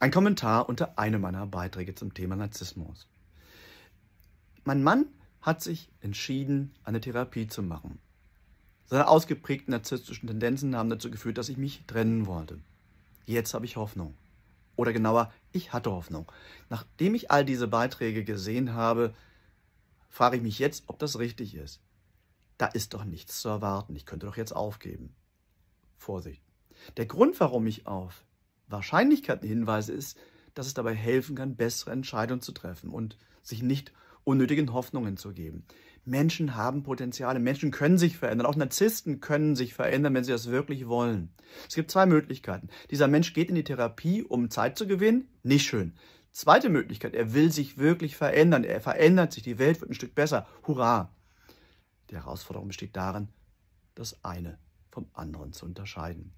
Ein Kommentar unter einem meiner Beiträge zum Thema Narzissmus. Mein Mann hat sich entschieden, eine Therapie zu machen. Seine ausgeprägten narzisstischen Tendenzen haben dazu geführt, dass ich mich trennen wollte. Jetzt habe ich Hoffnung. Oder genauer, ich hatte Hoffnung. Nachdem ich all diese Beiträge gesehen habe, frage ich mich jetzt, ob das richtig ist. Da ist doch nichts zu erwarten. Ich könnte doch jetzt aufgeben. Vorsicht. Der Grund, warum ich auf Hinweise ist, dass es dabei helfen kann, bessere Entscheidungen zu treffen und sich nicht unnötigen Hoffnungen zu geben. Menschen haben Potenziale, Menschen können sich verändern, auch Narzissten können sich verändern, wenn sie das wirklich wollen. Es gibt zwei Möglichkeiten. Dieser Mensch geht in die Therapie, um Zeit zu gewinnen, nicht schön. Zweite Möglichkeit, er will sich wirklich verändern, er verändert sich, die Welt wird ein Stück besser, hurra. Die Herausforderung besteht darin, das eine vom anderen zu unterscheiden.